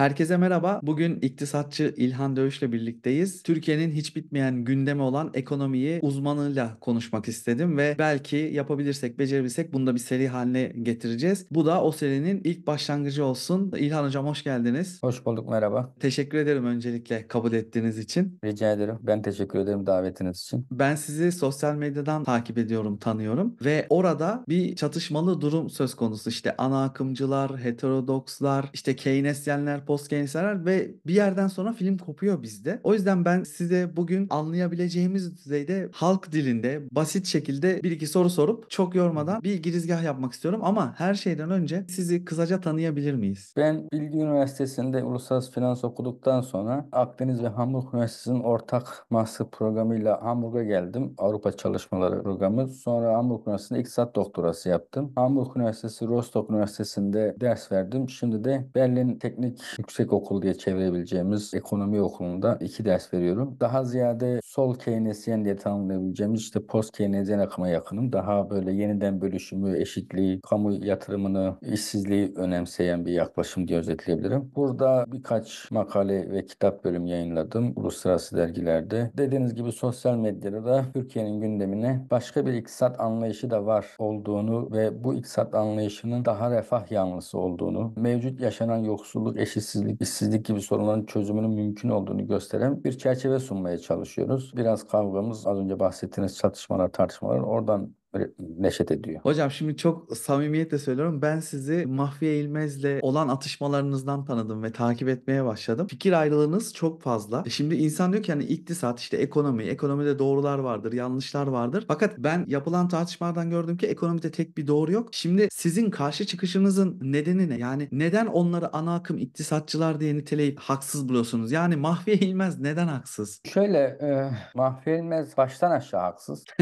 Herkese merhaba. Bugün iktisatçı İlhan Dövüş'le birlikteyiz. Türkiye'nin hiç bitmeyen gündemi olan ekonomiyi uzmanıyla konuşmak istedim ve belki yapabilirsek, becerebilsek bunu da bir seri haline getireceğiz. Bu da o serinin ilk başlangıcı olsun. İlhan Hocam hoş geldiniz. Hoş bulduk, merhaba. Teşekkür ederim öncelikle kabul ettiğiniz için. Rica ederim. Ben teşekkür ederim davetiniz için. Ben sizi sosyal medyadan takip ediyorum, tanıyorum ve orada bir çatışmalı durum söz konusu. İşte ana akımcılar, heterodokslar, işte Keynesyenler, postgençler ve bir yerden sonra film kopuyor bizde. O yüzden ben size bugün anlayabileceğimiz düzeyde halk dilinde basit şekilde bir iki soru sorup çok yormadan bir girizgah yapmak istiyorum ama her şeyden önce sizi kısaca tanıyabilir miyiz? Ben Bilgi Üniversitesi'nde uluslararası finans okuduktan sonra Akdeniz ve Hamburg Üniversitesi'nin ortak master programıyla Hamburg'a geldim. Avrupa çalışmaları programı. Sonra Hamburg Üniversitesi'nde iktisat doktorası yaptım. Hamburg Üniversitesi, Rostock Üniversitesi'nde ders verdim. Şimdi de Berlin Teknik yüksek okul diye çevirebileceğimiz ekonomi okulunda iki ders veriyorum. Daha ziyade sol Keynesyen diye tanımlayabileceğimiz işte post Keynesyen akıma yakınım. Daha böyle yeniden bölüşümü, eşitliği, kamu yatırımını, işsizliği önemseyen bir yaklaşım diye özetleyebilirim. Burada birkaç makale ve kitap bölüm yayınladım uluslararası dergilerde. Dediğiniz gibi sosyal medyada da Türkiye'nin gündemine başka bir iktisat anlayışı da var olduğunu ve bu iktisat anlayışının daha refah yanlısı olduğunu, mevcut yaşanan yoksulluk eşitliği işsizlik, işsizlik gibi sorunların çözümünün mümkün olduğunu gösteren bir çerçeve sunmaya çalışıyoruz. Biraz kavgamız az önce bahsettiğiniz çatışmalar, tartışmalar oradan neşet ediyor. Hocam şimdi çok samimiyetle söylüyorum. Ben sizi Mahfiye İlmez'le olan atışmalarınızdan tanıdım ve takip etmeye başladım. Fikir ayrılığınız çok fazla. E şimdi insan diyor ki hani iktisat işte ekonomi. Ekonomide doğrular vardır, yanlışlar vardır. Fakat ben yapılan tartışmalardan gördüm ki ekonomide tek bir doğru yok. Şimdi sizin karşı çıkışınızın nedeni ne? Yani neden onları ana akım iktisatçılar diye niteleyip haksız buluyorsunuz? Yani Mahfiye İlmez neden haksız? Şöyle e, Mahfiye İlmez baştan aşağı haksız.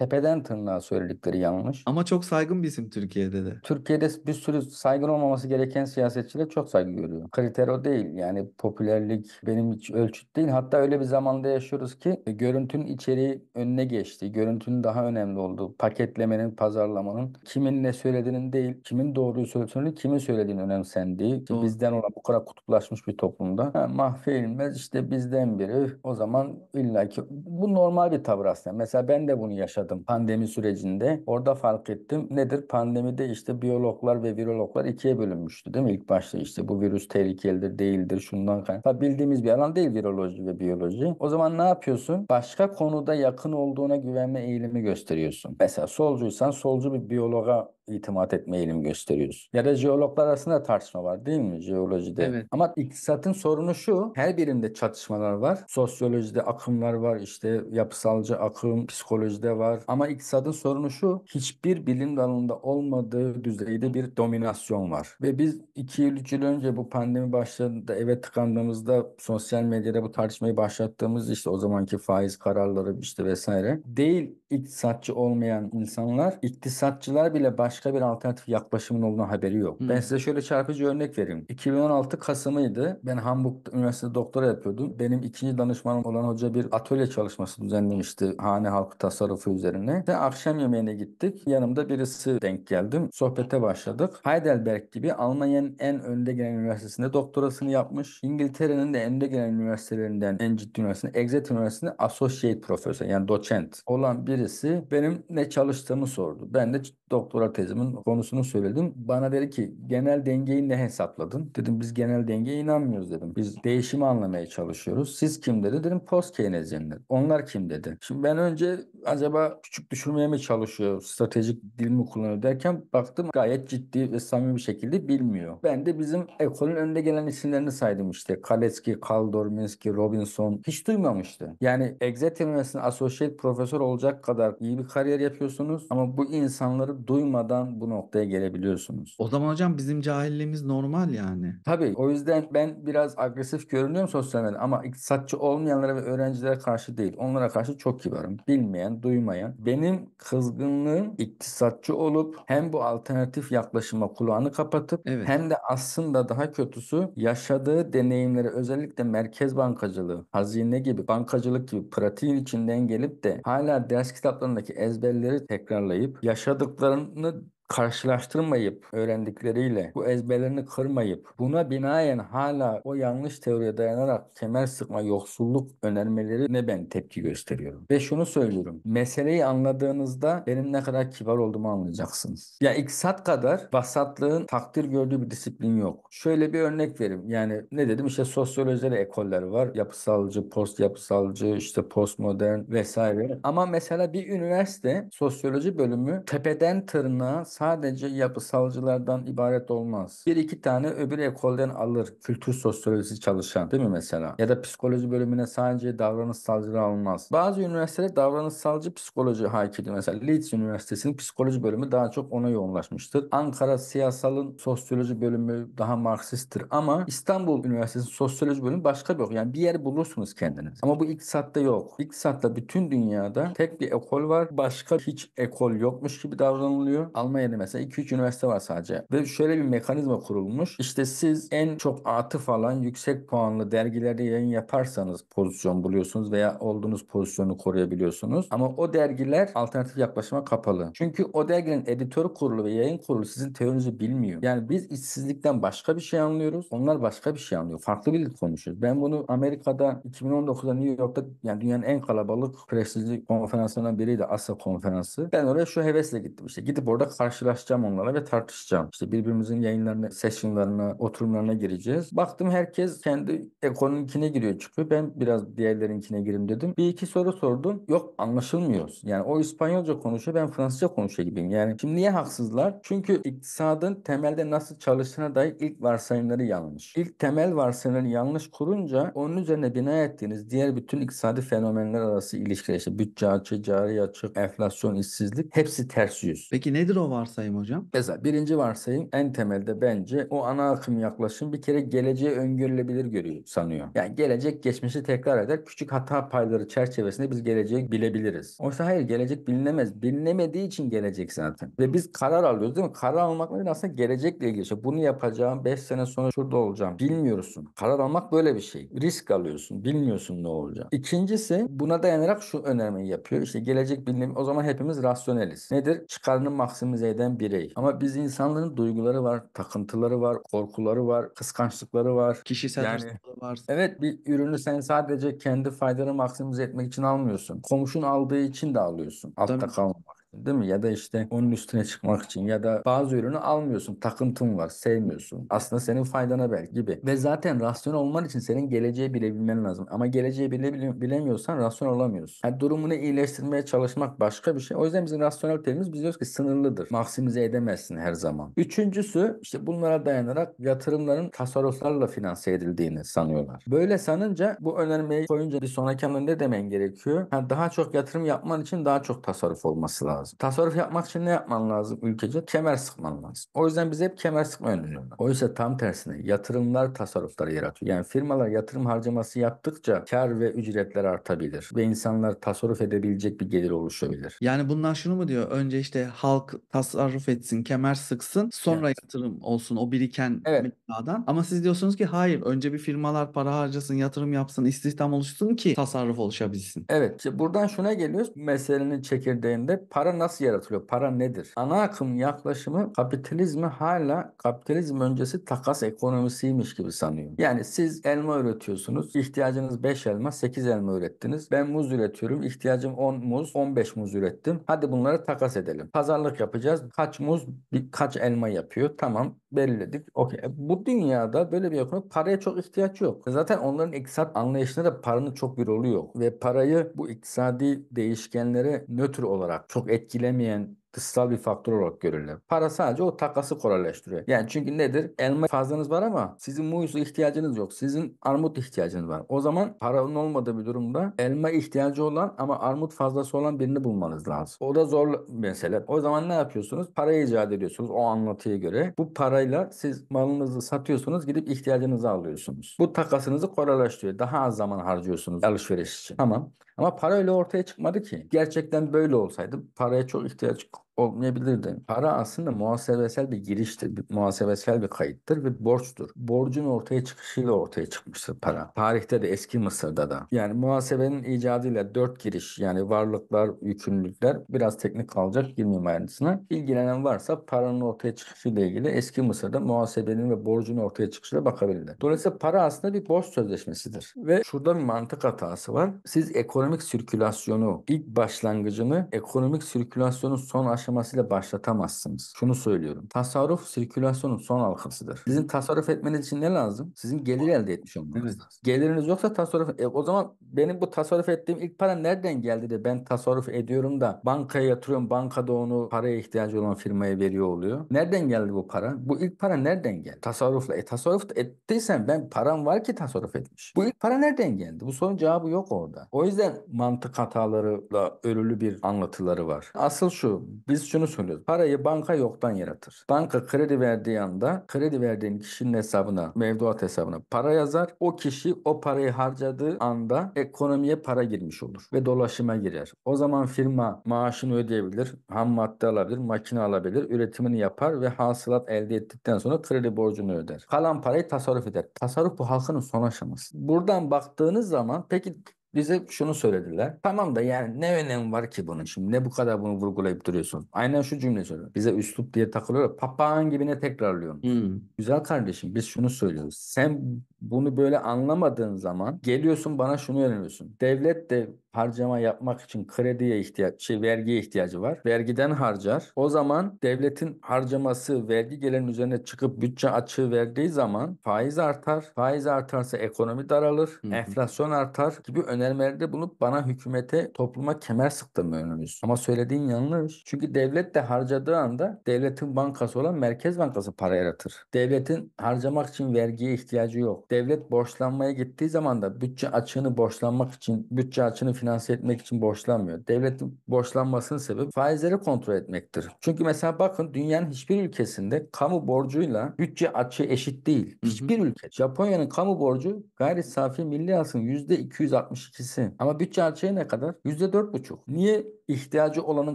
tepeden tırnağa söyledikleri yanlış. Ama çok saygın bir isim Türkiye'de de. Türkiye'de bir sürü saygın olmaması gereken siyasetçiler çok saygı görüyor. Kriter o değil. Yani popülerlik benim hiç ölçüt değil. Hatta öyle bir zamanda yaşıyoruz ki e, görüntünün içeriği önüne geçti. Görüntünün daha önemli olduğu paketlemenin, pazarlamanın kimin ne söylediğinin değil, kimin doğruyu söylediğini, kimin söylediğini önemsendiği. Doğru. Bizden olan bu kadar kutuplaşmış bir toplumda. mahvedilmez. mahfi işte bizden biri. O zaman illaki bu normal bir tavır aslında. Mesela ben de bunu yaşadım başladım pandemi sürecinde. Orada fark ettim. Nedir? Pandemide işte biyologlar ve virologlar ikiye bölünmüştü değil mi? İlk başta işte bu virüs tehlikelidir, değildir, şundan kaynaklı. Bildiğimiz bir alan değil viroloji ve biyoloji. O zaman ne yapıyorsun? Başka konuda yakın olduğuna güvenme eğilimi gösteriyorsun. Mesela solcuysan solcu bir biyologa itimat etme eğilim gösteriyoruz. Ya da jeologlar arasında tartışma var değil mi jeolojide? Evet. Ama iktisatın sorunu şu. Her birimde çatışmalar var. Sosyolojide akımlar var. işte yapısalcı akım psikolojide var. Ama iktisadın sorunu şu. Hiçbir bilim dalında olmadığı düzeyde bir dominasyon var. Ve biz iki yıl, üç yıl önce bu pandemi başladığında eve tıkandığımızda sosyal medyada bu tartışmayı başlattığımız işte o zamanki faiz kararları işte vesaire. Değil iktisatçı olmayan insanlar iktisatçılar bile baş başka bir alternatif yaklaşımın olduğuna haberi yok. Hmm. Ben size şöyle çarpıcı örnek vereyim. 2016 Kasım'ıydı. Ben Hamburg Üniversitesi'nde doktora yapıyordum. Benim ikinci danışmanım olan hoca bir atölye çalışması düzenlemişti hane halkı tasarrufu üzerine. De akşam yemeğine gittik. Yanımda birisi denk geldim. Sohbete başladık. Heidelberg gibi Almanya'nın en önde gelen üniversitesinde doktorasını yapmış. İngiltere'nin de önde gelen üniversitelerinden en ciddi üniversitesinde Exeter Üniversitesi'nde associate profesör yani doçent olan birisi benim ne çalıştığımı sordu. Ben de doktora tezimin konusunu söyledim. Bana dedi ki genel dengeyi ne hesapladın? Dedim biz genel dengeye inanmıyoruz dedim. Biz değişimi anlamaya çalışıyoruz. Siz kim dedi? Dedim post Keynesyenler. Onlar kim dedi? Şimdi ben önce acaba küçük düşürmeye mi çalışıyor? Stratejik dil mi kullanıyor derken baktım gayet ciddi ve samimi bir şekilde bilmiyor. Ben de bizim ekolün önde gelen isimlerini saydım işte. Kaletski, Kaldor, Minsky, Robinson. Hiç duymamıştı. Yani Exeter Üniversitesi'nin associate profesör olacak kadar iyi bir kariyer yapıyorsunuz ama bu insanları duymadı olmadan bu noktaya gelebiliyorsunuz. O zaman hocam bizim cahilliğimiz normal yani. Tabii o yüzden ben biraz agresif görünüyorum sosyal medyada ama iktisatçı olmayanlara ve öğrencilere karşı değil. Onlara karşı çok kibarım. Bilmeyen, duymayan. Benim kızgınlığım iktisatçı olup hem bu alternatif yaklaşıma kulağını kapatıp evet. hem de aslında daha kötüsü yaşadığı deneyimleri özellikle merkez bankacılığı, hazine gibi, bankacılık gibi pratiğin içinden gelip de hala ders kitaplarındaki ezberleri tekrarlayıp yaşadıklarını karşılaştırmayıp öğrendikleriyle bu ezberlerini kırmayıp buna binaen hala o yanlış teoriye dayanarak kemer sıkma yoksulluk önermelerine ben tepki gösteriyorum. Ve şunu söylüyorum. Meseleyi anladığınızda benim ne kadar kibar olduğumu anlayacaksınız. Ya iksat kadar vasatlığın takdir gördüğü bir disiplin yok. Şöyle bir örnek vereyim. Yani ne dedim işte sosyolojide de ekoller var. Yapısalcı, post yapısalcı, işte postmodern vesaire. Ama mesela bir üniversite sosyoloji bölümü tepeden tırnağa sadece yapısalcılardan ibaret olmaz. Bir iki tane öbür ekolden alır kültür sosyolojisi çalışan değil mi mesela? Ya da psikoloji bölümüne sadece davranışsalcılar alınmaz. Bazı üniversitede davranışsalcı psikoloji hakimdir. Mesela Leeds Üniversitesi'nin psikoloji bölümü daha çok ona yoğunlaşmıştır. Ankara Siyasal'ın sosyoloji bölümü daha Marksisttir ama İstanbul Üniversitesi'nin sosyoloji bölümü başka bir yok. Yani bir yer bulursunuz kendiniz. Ama bu iktisatta yok. İktisatta bütün dünyada tek bir ekol var. Başka hiç ekol yokmuş gibi davranılıyor. Almanya'da Türkiye'de mesela 2-3 üniversite var sadece. Ve şöyle bir mekanizma kurulmuş. İşte siz en çok atı falan yüksek puanlı dergilerde yayın yaparsanız pozisyon buluyorsunuz veya olduğunuz pozisyonu koruyabiliyorsunuz. Ama o dergiler alternatif yaklaşıma kapalı. Çünkü o derginin editör kurulu ve yayın kurulu sizin teorinizi bilmiyor. Yani biz işsizlikten başka bir şey anlıyoruz. Onlar başka bir şey anlıyor. Farklı bir dil konuşuyoruz. Ben bunu Amerika'da 2019'da New York'ta yani dünyanın en kalabalık prestijli konferanslarından biriydi. ASA konferansı. Ben oraya şu hevesle gittim işte. Gidip orada karşı karşılaşacağım onlara ve tartışacağım. İşte birbirimizin yayınlarına, sessionlarına, oturumlarına gireceğiz. Baktım herkes kendi ekonominkine giriyor çıkıyor. Ben biraz diğerlerinkine gireyim dedim. Bir iki soru sordum. Yok anlaşılmıyoruz. Yani o İspanyolca konuşuyor ben Fransızca konuşuyor gibiyim. Yani şimdi niye haksızlar? Çünkü iktisadın temelde nasıl çalıştığına dair ilk varsayımları yanlış. İlk temel varsayımları yanlış kurunca onun üzerine bina ettiğiniz diğer bütün iktisadi fenomenler arası ilişkiler işte bütçe açı, cari açık, enflasyon, işsizlik hepsi ters yüz. Peki nedir o varsayım? varsayım hocam? Mesela birinci varsayım en temelde bence o ana akım yaklaşım bir kere geleceğe öngörülebilir görüyor sanıyor. Yani gelecek geçmişi tekrar eder. Küçük hata payları çerçevesinde biz geleceği bilebiliriz. Oysa hayır gelecek bilinemez. Bilinemediği için gelecek zaten. Ve biz karar alıyoruz değil mi? Karar almakla nedir? Aslında gelecekle ilgili. İşte bunu yapacağım. 5 sene sonra şurada olacağım. Bilmiyorsun. Karar almak böyle bir şey. Risk alıyorsun. Bilmiyorsun ne olacak. İkincisi buna dayanarak şu önermeyi yapıyor. İşte gelecek bilinim. O zaman hepimiz rasyoneliz. Nedir? Çıkarını maksimize eden birey. Ama biz insanların duyguları var, takıntıları var, korkuları var, kıskançlıkları var. Kişisel yani, var. Evet bir ürünü sen sadece kendi faydanı maksimize etmek için almıyorsun. Komşun aldığı için de alıyorsun. Altta Tabii. kalmamak Değil mi? Ya da işte onun üstüne çıkmak için ya da bazı ürünü almıyorsun. Takıntın var. Sevmiyorsun. Aslında senin faydana belki gibi. Ve zaten rasyonel olman için senin geleceği bilebilmen lazım. Ama geleceği bile, bilemiyorsan rasyonel olamıyorsun. Yani durumunu iyileştirmeye çalışmak başka bir şey. O yüzden bizim rasyonel terimiz biz diyoruz ki sınırlıdır. Maksimize edemezsin her zaman. Üçüncüsü işte bunlara dayanarak yatırımların tasarruflarla finanse edildiğini sanıyorlar. Böyle sanınca bu önermeyi koyunca bir sonraki hamle ne demen gerekiyor? Yani daha çok yatırım yapman için daha çok tasarruf olması lazım lazım. Tasarruf yapmak için ne yapman lazım ülkece? Kemer sıkman lazım. O yüzden biz hep kemer sıkma öneriyorlar. Oysa tam tersine yatırımlar tasarrufları yaratıyor. Yani firmalar yatırım harcaması yaptıkça kar ve ücretler artabilir ve insanlar tasarruf edebilecek bir gelir oluşabilir. Yani bunlar şunu mu diyor? Önce işte halk tasarruf etsin, kemer sıksın, sonra evet. yatırım olsun o biriken evet. miktardan. Ama siz diyorsunuz ki hayır, önce bir firmalar para harcasın, yatırım yapsın, istihdam oluşsun ki tasarruf oluşabilsin. Evet. işte buradan şuna geliyoruz. Meselenin çekirdeğinde para para nasıl yaratılıyor? Para nedir? Ana akım yaklaşımı kapitalizmi hala kapitalizm öncesi takas ekonomisiymiş gibi sanıyor. Yani siz elma üretiyorsunuz. ihtiyacınız 5 elma, 8 elma ürettiniz. Ben muz üretiyorum. ihtiyacım 10 muz, 15 muz ürettim. Hadi bunları takas edelim. Pazarlık yapacağız. Kaç muz, kaç elma yapıyor? Tamam belirledik. Okey. E, bu dünyada böyle bir ekonomi paraya çok ihtiyaç yok. Zaten onların iktisat anlayışında da paranın çok bir rolü yok. Ve parayı bu iktisadi değişkenlere nötr olarak çok etkilemeyen dışsal bir faktör olarak görülür. Para sadece o takası kolaylaştırıyor. Yani çünkü nedir? Elma fazlanız var ama sizin muyusu ihtiyacınız yok. Sizin armut ihtiyacınız var. O zaman paranın olmadığı bir durumda elma ihtiyacı olan ama armut fazlası olan birini bulmanız lazım. O da zor mesele. O zaman ne yapıyorsunuz? Para icat ediyorsunuz o anlatıya göre. Bu parayla siz malınızı satıyorsunuz gidip ihtiyacınızı alıyorsunuz. Bu takasınızı kolaylaştırıyor. Daha az zaman harcıyorsunuz alışveriş için. Tamam. Ama para öyle ortaya çıkmadı ki. Gerçekten böyle olsaydı paraya çok ihtiyaç olmayabilirdi. Para aslında muhasebesel bir giriştir, bir muhasebesel bir kayıttır ve borçtur. Borcun ortaya çıkışıyla ortaya çıkmıştır para. Tarihte de eski Mısır'da da. Yani muhasebenin icadıyla dört giriş yani varlıklar, yükümlülükler biraz teknik kalacak girmeyeyim ayrıntısına. İlgilenen varsa paranın ortaya çıkışıyla ilgili eski Mısır'da muhasebenin ve borcun ortaya çıkışıyla bakabilirler. Dolayısıyla para aslında bir borç sözleşmesidir. Ve şurada bir mantık hatası var. Siz ekonomik sirkülasyonu ilk başlangıcını ekonomik sirkülasyonun son aşamasını aşamasıyla başlatamazsınız. Şunu söylüyorum. Tasarruf sirkülasyonun son halkasıdır. Sizin tasarruf etmeniz için ne lazım? Sizin gelir elde etmiş olmanız lazım. Geliriniz yoksa tasarruf... E, o zaman benim bu tasarruf ettiğim ilk para nereden geldi de ben tasarruf ediyorum da bankaya yatırıyorum. Bankada onu paraya ihtiyacı olan firmaya veriyor oluyor. Nereden geldi bu para? Bu ilk para nereden geldi? Tasarrufla. E tasarruf ettiysen ben param var ki tasarruf etmiş. Bu ilk para nereden geldi? Bu sorunun cevabı yok orada. O yüzden mantık hatalarıyla örülü bir anlatıları var. Asıl şu biz şunu söylüyoruz. Parayı banka yoktan yaratır. Banka kredi verdiği anda kredi verdiğin kişinin hesabına, mevduat hesabına para yazar. O kişi o parayı harcadığı anda ekonomiye para girmiş olur ve dolaşıma girer. O zaman firma maaşını ödeyebilir, ham madde alabilir, makine alabilir, üretimini yapar ve hasılat elde ettikten sonra kredi borcunu öder. Kalan parayı tasarruf eder. Tasarruf bu halkının son aşaması. Buradan baktığınız zaman peki bize şunu söylediler. Tamam da yani ne önemi var ki bunun şimdi ne bu kadar bunu vurgulayıp duruyorsun. Aynen şu cümleyi söylüyor. Bize üslup diye takılıyor. Papağan ne tekrarlıyorsun. Hmm. Güzel kardeşim biz şunu söylüyoruz. Sen bunu böyle anlamadığın zaman geliyorsun bana şunu öğreniyorsun. Devlet de harcama yapmak için krediye ihtiyaç, şey vergiye ihtiyacı var. Vergiden harcar. O zaman devletin harcaması vergi gelenin üzerine çıkıp bütçe açığı verdiği zaman faiz artar. Faiz artarsa ekonomi daralır. Hı-hı. Enflasyon artar gibi önermelerde bunu bana hükümete topluma kemer sıktığımı öneriyorsun. Ama söylediğin yanlış. Çünkü devlet de harcadığı anda devletin bankası olan Merkez Bankası para yaratır. Devletin harcamak için vergiye ihtiyacı yok devlet borçlanmaya gittiği zaman da bütçe açığını borçlanmak için, bütçe açığını finanse etmek için borçlanmıyor. Devletin borçlanmasının sebebi faizleri kontrol etmektir. Çünkü mesela bakın dünyanın hiçbir ülkesinde kamu borcuyla bütçe açığı eşit değil. Hiçbir hı hı. ülke. Japonya'nın kamu borcu gayri safi milli hasılın %262'si. Ama bütçe açığı ne kadar? %4,5. Niye ihtiyacı olanın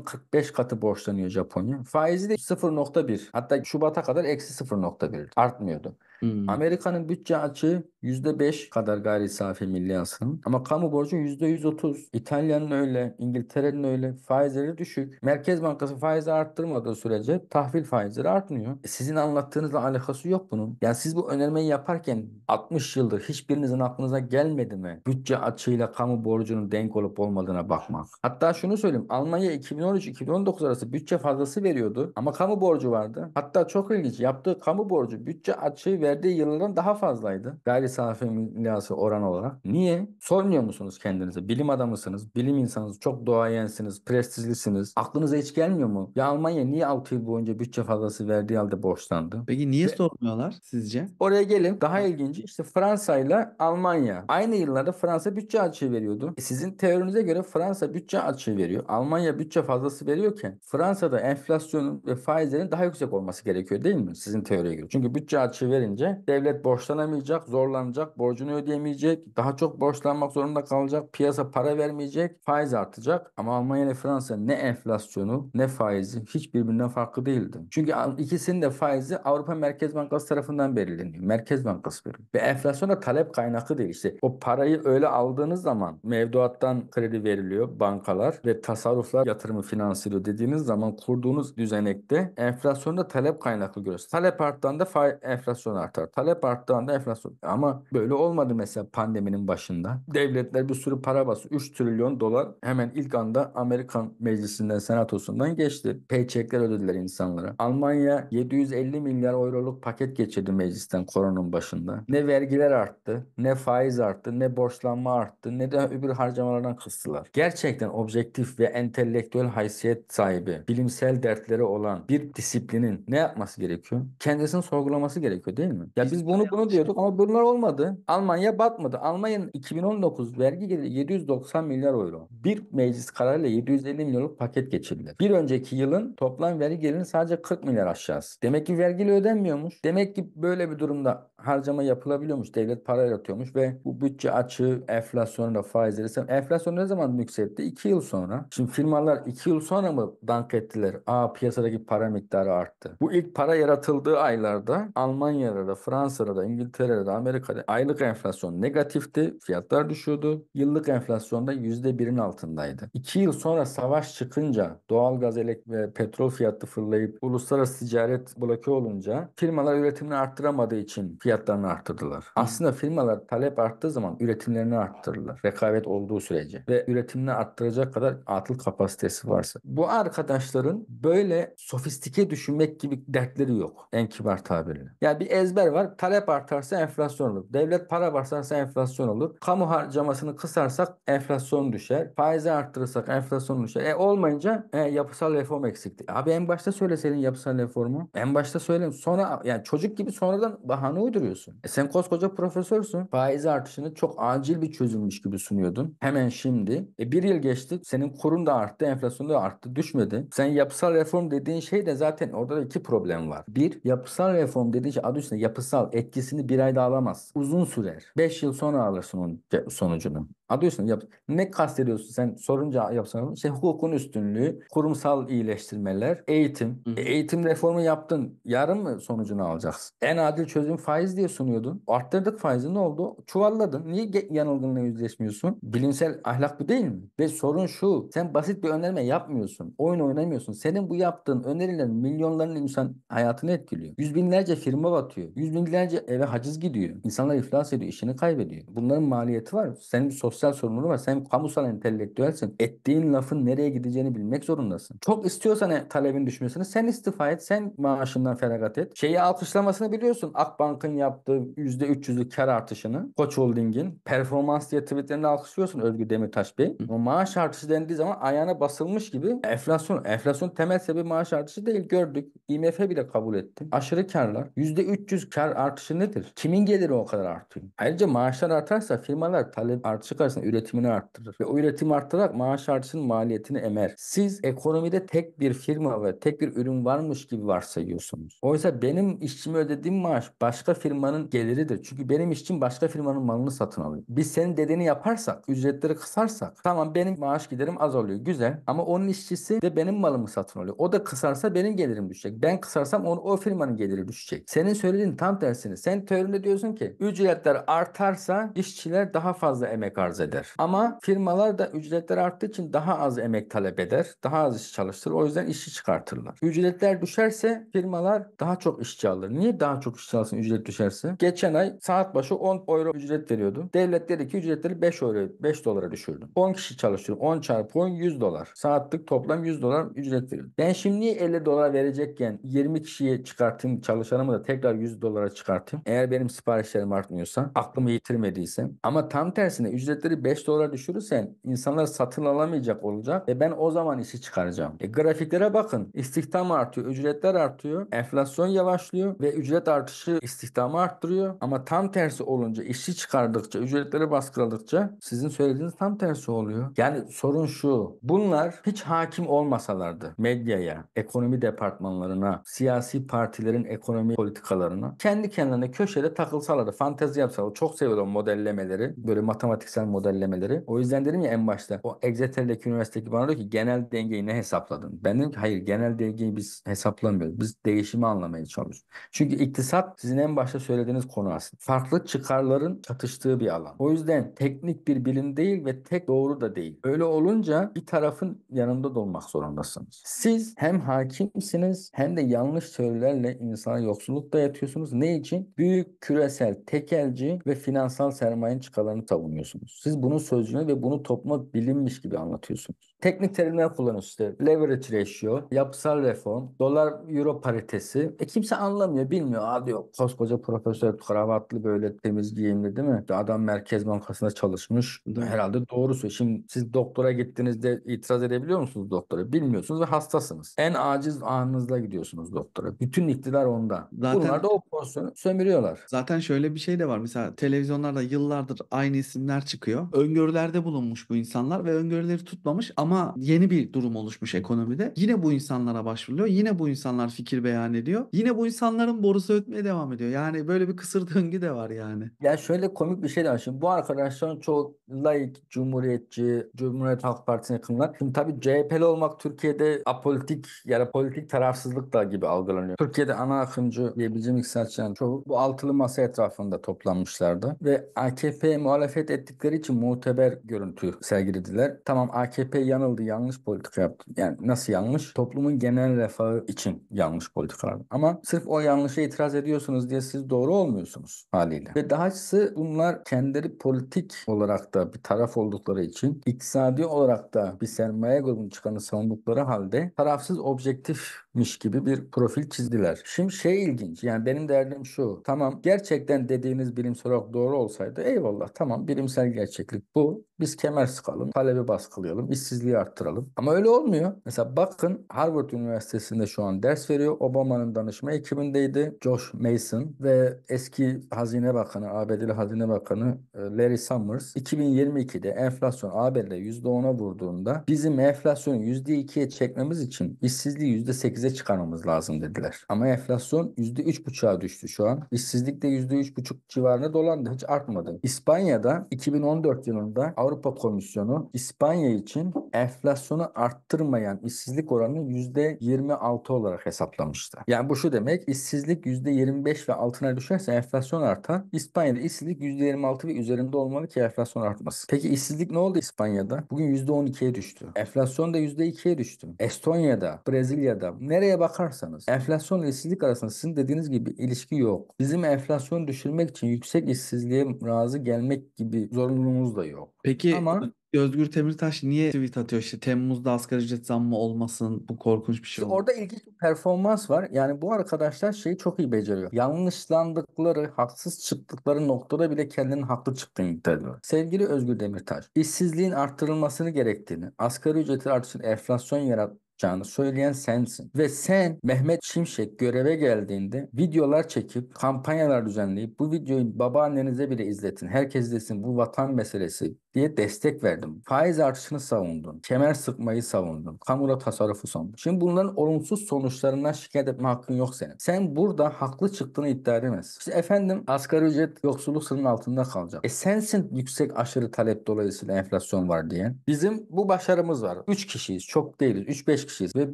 45 katı borçlanıyor Japonya? Faizi de 0.1. Hatta Şubat'a kadar eksi 0.1 artmıyordu. Hmm. Amerika'nın bütçe açığı %5 kadar gayri safi milli hasılın. Ama kamu borcu %130. İtalya'nın öyle, İngiltere'nin öyle. Faizleri düşük. Merkez Bankası faizi arttırmadığı sürece tahvil faizleri artmıyor. E sizin anlattığınızla alakası yok bunun. Yani siz bu önermeyi yaparken 60 yıldır hiçbirinizin aklınıza gelmedi mi? Bütçe açığıyla kamu borcunun denk olup olmadığına bakmak. Hatta şunu söyleyeyim. Almanya 2013-2019 arası bütçe fazlası veriyordu ama kamu borcu vardı. Hatta çok ilginç. Yaptığı kamu borcu bütçe açığı verdiği yıllardan daha fazlaydı. Gayri mesafe milası oran olarak. Niye? Sormuyor musunuz kendinize? Bilim adamısınız, bilim insanınız, çok doğayensiniz, prestijlisiniz. Aklınıza hiç gelmiyor mu? Ya Almanya niye 6 yıl boyunca bütçe fazlası verdiği halde borçlandı? Peki niye Ve... sormuyorlar sizce? Oraya gelin. Daha ilginç. işte Fransa ile Almanya. Aynı yıllarda Fransa bütçe açığı veriyordu. E sizin teorinize göre Fransa bütçe açığı veriyor. Almanya bütçe fazlası veriyorken Fransa'da enflasyonun ve faizlerin daha yüksek olması gerekiyor değil mi? Sizin teoriye göre. Çünkü bütçe açığı verince devlet borçlanamayacak, zorlanacak borçlanacak, borcunu ödeyemeyecek, daha çok borçlanmak zorunda kalacak, piyasa para vermeyecek, faiz artacak. Ama Almanya ile Fransa ne enflasyonu ne faizi hiç birbirinden farklı değildi. Çünkü ikisinin de faizi Avrupa Merkez Bankası tarafından belirleniyor. Merkez Bankası belirliyor. Ve enflasyon da talep kaynaklı değil. İşte o parayı öyle aldığınız zaman mevduattan kredi veriliyor bankalar ve tasarruflar yatırımı finansörü dediğiniz zaman kurduğunuz düzenekte enflasyonu da talep kaynaklı görüyorsunuz. Talep arttığında enflasyon artar. Talep arttığında enflasyon. Ama ama böyle olmadı mesela pandeminin başında. Devletler bir sürü para bası 3 trilyon dolar hemen ilk anda Amerikan meclisinden senatosundan geçti. Paycheckler ödediler insanlara. Almanya 750 milyar euroluk paket geçirdi meclisten koronanın başında. Ne vergiler arttı, ne faiz arttı, ne borçlanma arttı, ne de öbür harcamalardan kıstılar. Gerçekten objektif ve entelektüel haysiyet sahibi, bilimsel dertleri olan bir disiplinin ne yapması gerekiyor? Kendisini sorgulaması gerekiyor değil mi? Ya biz bunu bunu diyorduk ama bunlar olmuyor olmadı. Almanya batmadı. Almanya'nın 2019 vergi geliri 790 milyar euro. Bir meclis kararıyla 750 milyonluk paket geçirdi. Bir önceki yılın toplam vergi gelirinin sadece 40 milyar aşağısı. Demek ki vergiyle ödenmiyormuş. Demek ki böyle bir durumda harcama yapılabiliyormuş. Devlet para yaratıyormuş ve bu bütçe açığı enflasyonu enflasyonla faizleri. Enflasyon ne zaman yükseltti? 2 yıl sonra. Şimdi firmalar 2 yıl sonra mı dank ettiler? Aa piyasadaki para miktarı arttı. Bu ilk para yaratıldığı aylarda Almanya'da da, Fransa'da da, İngiltere'de de, Amerika'da kadar aylık enflasyon negatifti. Fiyatlar düşüyordu. Yıllık enflasyonda %1'in altındaydı. 2 yıl sonra savaş çıkınca doğal gaz elektrik ve petrol fiyatı fırlayıp uluslararası ticaret bloke olunca firmalar üretimini arttıramadığı için fiyatlarını arttırdılar. Aslında firmalar talep arttığı zaman üretimlerini arttırırlar. Rekabet olduğu sürece ve üretimini arttıracak kadar atıl kapasitesi varsa. Bu arkadaşların böyle sofistike düşünmek gibi dertleri yok en kibar tabirle. Yani bir ezber var. Talep artarsa enflasyon olur. Devlet para basarsa enflasyon olur. Kamu harcamasını kısarsak enflasyon düşer. Faizi arttırırsak enflasyon düşer. E olmayınca e, yapısal reform eksikti. Abi en başta söyleseydin yapısal reformu. En başta söyleyin. Sonra yani çocuk gibi sonradan bahane uyduruyorsun. E sen koskoca profesörsün. Faiz artışını çok acil bir çözülmüş gibi sunuyordun. Hemen şimdi. E bir yıl geçti. Senin kurun da arttı. Enflasyon da arttı. Düşmedi. Sen yapısal reform dediğin şey de zaten orada da iki problem var. Bir, yapısal reform dediğin şey adı üstünde yapısal etkisini bir ayda alamaz. Uzun sürer. 5 yıl sonra alırsın onun sonucunu. Adıyorsun yap. Ne kastediyorsun sen sorunca yapsana. şey hukukun üstünlüğü, kurumsal iyileştirmeler, eğitim. E, eğitim reformu yaptın. Yarın mı sonucunu alacaksın? En adil çözüm faiz diye sunuyordun. Arttırdık faizi ne oldu? Çuvalladın. Niye yanılgınla yüzleşmiyorsun? Bilimsel ahlak bu değil mi? Ve sorun şu. Sen basit bir önerme yapmıyorsun. Oyun oynamıyorsun. Senin bu yaptığın önerilerin milyonların insan hayatını etkiliyor. Yüz binlerce firma batıyor. Yüz binlerce eve haciz gidiyor. İnsanlar iflas ediyor. işini kaybediyor. Bunların maliyeti var. Senin sosyal sosyal sorumluluğu var. Sen kamusal entelektüelsin. Ettiğin lafın nereye gideceğini bilmek zorundasın. Çok istiyorsan e, talebin düşmesini sen istifa et. Sen maaşından feragat et. Şeyi alkışlamasını biliyorsun. Akbank'ın yaptığı %300'lük kar artışını. Koç Holding'in performans diye tweetlerini alkışlıyorsun Özgür Demirtaş Bey. O maaş artışı dendiği zaman ayağına basılmış gibi enflasyon. Enflasyon temel sebebi maaş artışı değil. Gördük. IMF bile kabul etti. Aşırı karlar. %300 kar artışı nedir? Kimin geliri o kadar artıyor? Ayrıca maaşlar artarsa firmalar talep artışı çıkarırsanız üretimini arttırır. Ve o üretim arttırarak maaş artışının maliyetini emer. Siz ekonomide tek bir firma ve tek bir ürün varmış gibi varsayıyorsunuz. Oysa benim işçime ödediğim maaş başka firmanın geliridir. Çünkü benim işçim başka firmanın malını satın alıyor. Biz senin dediğini yaparsak, ücretleri kısarsak tamam benim maaş giderim az oluyor. Güzel. Ama onun işçisi de benim malımı satın alıyor. O da kısarsa benim gelirim düşecek. Ben kısarsam onu, o firmanın geliri düşecek. Senin söylediğin tam tersini. Sen teorinde diyorsun ki ücretler artarsa işçiler daha fazla emek harcayacak arz eder. Ama firmalar da ücretler arttığı için daha az emek talep eder. Daha az iş çalıştırır. O yüzden işçi çıkartırlar. Ücretler düşerse firmalar daha çok işçi alır. Niye daha çok işçi alsın ücret düşerse? Geçen ay saat başı 10 euro ücret veriyordu. Devlet dedi ki ücretleri 5 euro 5 dolara düşürdüm. 10 kişi çalıştırıyor. 10 çarpı 10 100 dolar. Saatlik toplam 100 dolar ücret veriyor. Ben şimdi 50 dolar verecekken 20 kişiye çıkartayım çalışanımı da tekrar 100 dolara çıkartayım. Eğer benim siparişlerim artmıyorsa aklımı yitirmediysem. ama tam tersine ücret fiyatları 5 dolar düşürürsen insanlar satın alamayacak olacak ve ben o zaman işi çıkaracağım. E, grafiklere bakın. İstihdam artıyor, ücretler artıyor, enflasyon yavaşlıyor ve ücret artışı istihdamı arttırıyor. Ama tam tersi olunca işi çıkardıkça, ücretleri baskıladıkça sizin söylediğiniz tam tersi oluyor. Yani sorun şu. Bunlar hiç hakim olmasalardı medyaya, ekonomi departmanlarına, siyasi partilerin ekonomi politikalarına kendi kendilerine köşede takılsalardı, fantezi yapsalardı. Çok seviyorum modellemeleri. Böyle matematiksel modellemeleri. O yüzden dedim ya en başta o Exeter'deki üniversitedeki bana diyor ki genel dengeyi ne hesapladın? Ben dedim ki hayır genel dengeyi biz hesaplamıyoruz. Biz değişimi anlamaya çalışıyoruz. Çünkü iktisat sizin en başta söylediğiniz konu aslında. Farklı çıkarların çatıştığı bir alan. O yüzden teknik bir bilim değil ve tek doğru da değil. Öyle olunca bir tarafın yanında da olmak zorundasınız. Siz hem hakimsiniz hem de yanlış teorilerle insana yoksullukta yatıyorsunuz. Ne için? Büyük küresel, tekelci ve finansal sermayenin çıkarlarını savunuyorsunuz. Siz bunun sözcüğünü ve bunu topluma bilinmiş gibi anlatıyorsunuz. Teknik terimler kullanıyorsunuz işte. Leverage ratio, yapısal reform, dolar euro paritesi. E kimse anlamıyor, bilmiyor. Aa diyor koskoca profesör kravatlı böyle temiz giyimli değil mi? Adam Merkez Bankası'nda çalışmış. Herhalde doğrusu. Şimdi siz doktora gittiğinizde itiraz edebiliyor musunuz doktora? Bilmiyorsunuz ve hastasınız. En aciz anınızla gidiyorsunuz doktora. Bütün iktidar onda. Zaten, Bunlar da o pozisyonu sömürüyorlar. Zaten şöyle bir şey de var. Mesela televizyonlarda yıllardır aynı isimler çıkıyor oluyor. Öngörülerde bulunmuş bu insanlar ve öngörüleri tutmamış ama yeni bir durum oluşmuş ekonomide. Yine bu insanlara başvuruluyor. Yine bu insanlar fikir beyan ediyor. Yine bu insanların borusu ötmeye devam ediyor. Yani böyle bir kısır döngü de var yani. Ya şöyle komik bir şey de var. Şimdi bu arkadaşlar çok laik, cumhuriyetçi, Cumhuriyet Halk Partisi'ne yakınlar. Şimdi tabii CHP'li olmak Türkiye'de apolitik yani politik tarafsızlık da gibi algılanıyor. Türkiye'de ana akımcı diyebileceğim iktisatçıların çoğu bu altılı masa etrafında toplanmışlardı. Ve AKP muhalefet ettikleri gerçekçi, muteber görüntü sergilediler. Tamam AKP yanıldı, yanlış politika yaptı. Yani nasıl yanlış? Toplumun genel refahı için yanlış politikalar. Ama sırf o yanlışa itiraz ediyorsunuz diye siz doğru olmuyorsunuz haliyle. Ve dahası bunlar kendileri politik olarak da bir taraf oldukları için iktisadi olarak da bir sermaye grubunun çıkanı savundukları halde tarafsız objektifmiş gibi bir profil çizdiler. Şimdi şey ilginç yani benim derdim şu tamam gerçekten dediğiniz bilimsel olarak doğru olsaydı eyvallah tamam bilimsel gerçek gerçeklik bu. Biz kemer sıkalım, talebi baskılayalım, işsizliği arttıralım. Ama öyle olmuyor. Mesela bakın Harvard Üniversitesi'nde şu an ders veriyor. Obama'nın danışma ekibindeydi. Josh Mason ve eski Hazine Bakanı, ABD'li Hazine Bakanı e, Larry Summers 2022'de enflasyon ABD'de %10'a vurduğunda bizim enflasyonu %2'ye çekmemiz için işsizliği %8'e çıkarmamız lazım dediler. Ama enflasyon %3,5'a düştü şu an. İşsizlik de %3,5 civarına dolandı. Hiç artmadı. İspanya'da 2010 2014 yılında Avrupa Komisyonu İspanya için enflasyonu arttırmayan işsizlik oranını %26 olarak hesaplamıştı. Yani bu şu demek işsizlik %25 ve altına düşerse enflasyon artar. İspanya'da işsizlik %26 ve üzerinde olmalı ki enflasyon artmasın. Peki işsizlik ne oldu İspanya'da? Bugün %12'ye düştü. Enflasyon da %2'ye düştü. Estonya'da, Brezilya'da nereye bakarsanız enflasyon ile işsizlik arasında sizin dediğiniz gibi ilişki yok. Bizim enflasyon düşürmek için yüksek işsizliğe razı gelmek gibi zorunlu umurumuz da yok. Peki Ama Özgür Demirtaş niye tweet atıyor işte Temmuz'da asgari ücret zammı olmasın bu korkunç bir şey. Olur. Orada ilginç bir performans var. Yani bu arkadaşlar şeyi çok iyi beceriyor. Yanlışlandıkları, haksız çıktıkları noktada bile kendinin haklı çıktığını iddia ediyor. Sevgili Özgür Demirtaş, işsizliğin arttırılmasını gerektiğini, asgari ücretin artışın enflasyon yarat yapacağını söyleyen sensin. Ve sen Mehmet Şimşek göreve geldiğinde videolar çekip kampanyalar düzenleyip bu videoyu babaannenize bile izletin. Herkes desin bu vatan meselesi diye destek verdim. Faiz artışını savundun. Kemer sıkmayı savundun. kamura tasarrufu savundun. Şimdi bunların olumsuz sonuçlarından şikayet etme hakkın yok senin. Sen burada haklı çıktığını iddia edemezsin. İşte efendim asgari ücret yoksulluk sınırının altında kalacak. E sensin yüksek aşırı talep dolayısıyla enflasyon var diyen. Bizim bu başarımız var. 3 kişiyiz. Çok değiliz. 3-5 kişiyiz ve